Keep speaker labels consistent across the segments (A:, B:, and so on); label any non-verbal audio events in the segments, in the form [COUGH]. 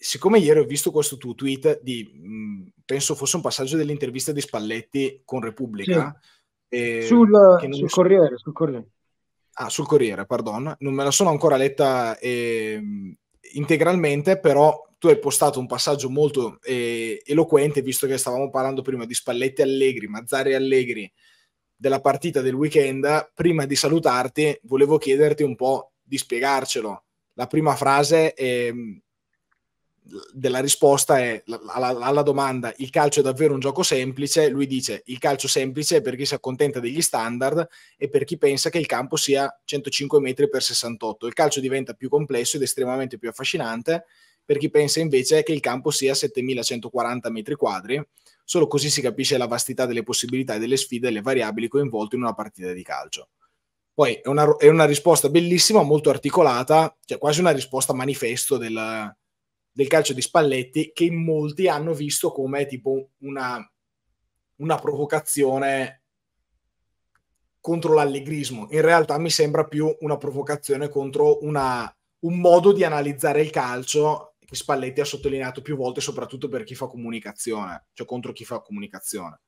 A: siccome ieri ho visto questo tuo tweet di, mh, mhmm, penso fosse un passaggio dell'intervista di Spalletti con Repubblica. Sì. Eh, sul, sul, so...
B: corriere, sul, Corriere, Ah, sul
A: Corriere, pardon. Non me la sono ancora letta eh, integralmente, però tu hai postato un passaggio molto eh, eloquente, visto che stavamo parlando prima di Spalletti Allegri, Mazzari Allegri, della partita del weekend. Prima di salutarti, volevo chiederti un po' di spiegarcelo. La prima frase... Eh, della risposta è, alla, alla, domanda il calcio è davvero un gioco semplice, lui dice il calcio semplice è per chi si accontenta degli standard e per chi pensa che il campo sia 105 metri per 68. Il calcio diventa più complesso ed estremamente più affascinante per chi pensa invece che il campo sia 7140 metri quadri, solo così si capisce la vastità delle possibilità e delle sfide e le variabili coinvolte in una partita di calcio. Poi è una, è una risposta bellissima, molto articolata, cioè quasi una risposta manifesto del del calcio di Spalletti che in molti hanno visto come tipo una, una provocazione contro l'allegrismo. In realtà mi sembra più una provocazione contro una, un modo di analizzare il calcio che Spalletti ha sottolineato più volte, soprattutto per chi fa comunicazione, cioè contro chi fa comunicazione.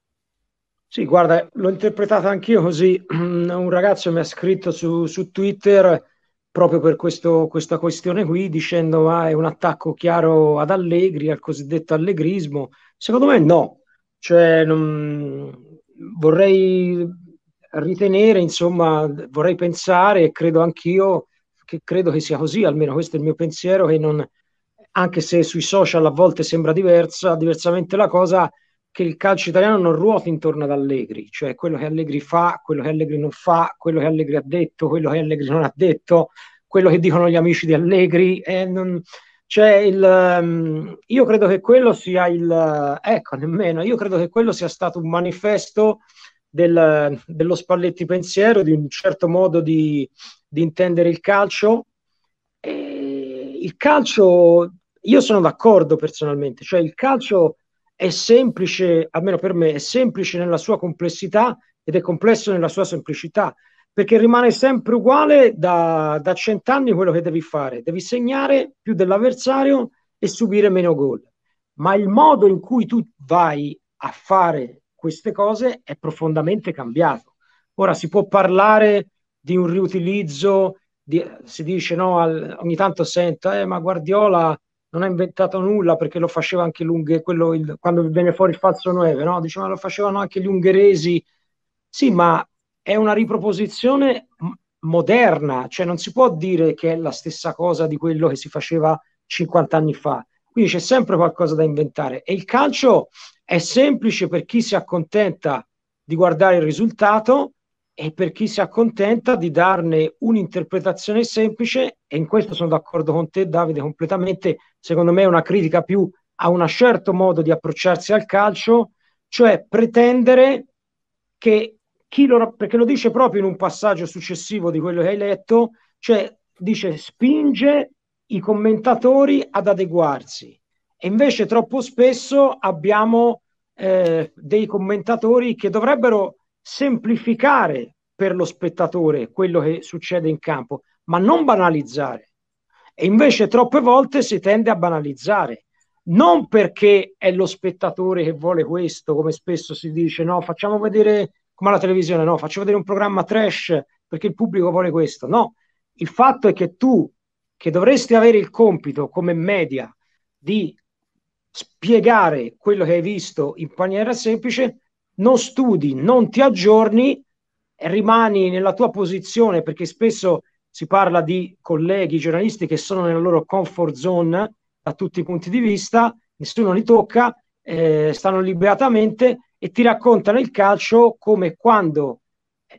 B: Sì, guarda, l'ho interpretata anch'io così. [CLEARS THROAT] Un ragazzo mi ha scritto su, su Twitter proprio per questo, questa questione qui, dicendo ah, è un attacco chiaro ad Allegri, al cosiddetto allegrismo. Secondo me no, cioè, non, vorrei ritenere, insomma, vorrei pensare e credo anch'io che credo che sia così, almeno questo è il mio pensiero, che non, anche se sui social a volte sembra diversa, diversamente la cosa, che il calcio italiano non ruota intorno ad Allegri, cioè quello che Allegri fa, quello che Allegri non fa, quello che Allegri ha detto, quello che Allegri non ha detto, quello che dicono gli amici di Allegri. Eh, non, cioè il, um, io credo che quello sia il... ecco, nemmeno, io credo che quello sia stato un manifesto del, dello Spalletti pensiero, di un certo modo di, di intendere il calcio. E il calcio, io sono d'accordo personalmente, cioè il calcio è semplice, almeno per me, è semplice nella sua complessità ed è complesso nella sua semplicità, perché rimane sempre uguale da, da cent'anni quello che devi fare, devi segnare più dell'avversario e subire meno gol. Ma il modo in cui tu vai a fare queste cose è profondamente cambiato. Ora si può parlare di un riutilizzo, di, si dice no, al, ogni tanto sento, eh, ma Guardiola non ha inventato nulla perché lo faceva anche l'Ungheria, quello il, quando viene fuori il falso 9, no? Diceva lo facevano anche gli ungheresi. Sì, ma è una riproposizione moderna, cioè non si può dire che è la stessa cosa di quello che si faceva 50 anni fa. Quindi c'è sempre qualcosa da inventare e il calcio è semplice per chi si accontenta di guardare il risultato e per chi si accontenta di darne un'interpretazione semplice, e in questo sono d'accordo con te Davide completamente, secondo me è una critica più a un certo modo di approcciarsi al calcio, cioè pretendere che chi lo, perché lo dice proprio in un passaggio successivo di quello che hai letto, cioè dice spinge i commentatori ad adeguarsi e invece troppo spesso abbiamo eh, dei commentatori che dovrebbero semplificare per lo spettatore quello che succede in campo, ma non banalizzare. E invece troppe volte si tende a banalizzare, non perché è lo spettatore che vuole questo, come spesso si dice, no, facciamo vedere come la televisione, no, facciamo vedere un programma trash perché il pubblico vuole questo. No, il fatto è che tu, che dovresti avere il compito come media di spiegare quello che hai visto in maniera semplice, non studi, non ti aggiorni, rimani nella tua posizione, perché spesso si parla di colleghi giornalisti che sono nella loro comfort zone da tutti i punti di vista, nessuno li tocca, eh, stanno liberatamente e ti raccontano il calcio come quando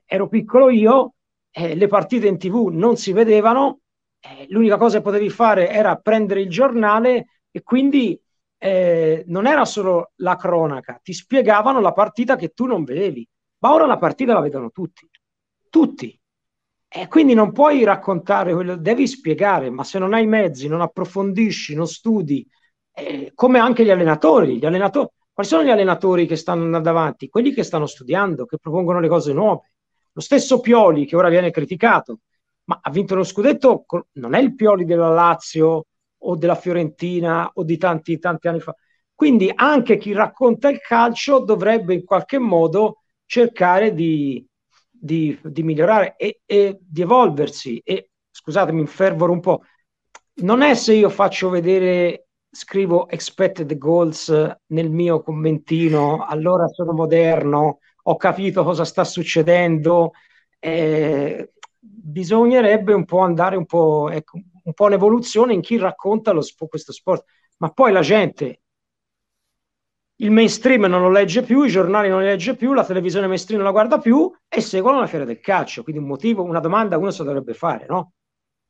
B: ero piccolo io, eh, le partite in tv non si vedevano, eh, l'unica cosa che potevi fare era prendere il giornale e quindi eh, non era solo la cronaca, ti spiegavano la partita che tu non vedevi, ma ora la partita la vedono tutti, tutti. E quindi non puoi raccontare quello, devi spiegare, ma se non hai mezzi, non approfondisci, non studi, eh, come anche gli allenatori, gli allenatori, quali sono gli allenatori che stanno andando avanti? Quelli che stanno studiando, che propongono le cose nuove. Lo stesso Pioli, che ora viene criticato, ma ha vinto lo scudetto, non è il Pioli della Lazio o della Fiorentina o di tanti, tanti anni fa. Quindi anche chi racconta il calcio dovrebbe in qualche modo cercare di, di, di migliorare e, e, di evolversi. E scusatemi, infervoro un po'. Non è se io faccio vedere, scrivo expected goals eh, nel mio commentino, allora sono moderno, ho capito cosa sta succedendo. Eh, bisognerebbe un po' andare un po' ecco, un po' l'evoluzione in chi racconta lo, questo sport. Ma poi la gente, il mainstream non lo legge più, i giornali non li legge più, la televisione mainstream non la guarda più e seguono la fiera del calcio. Quindi un motivo, una domanda uno si dovrebbe fare, no?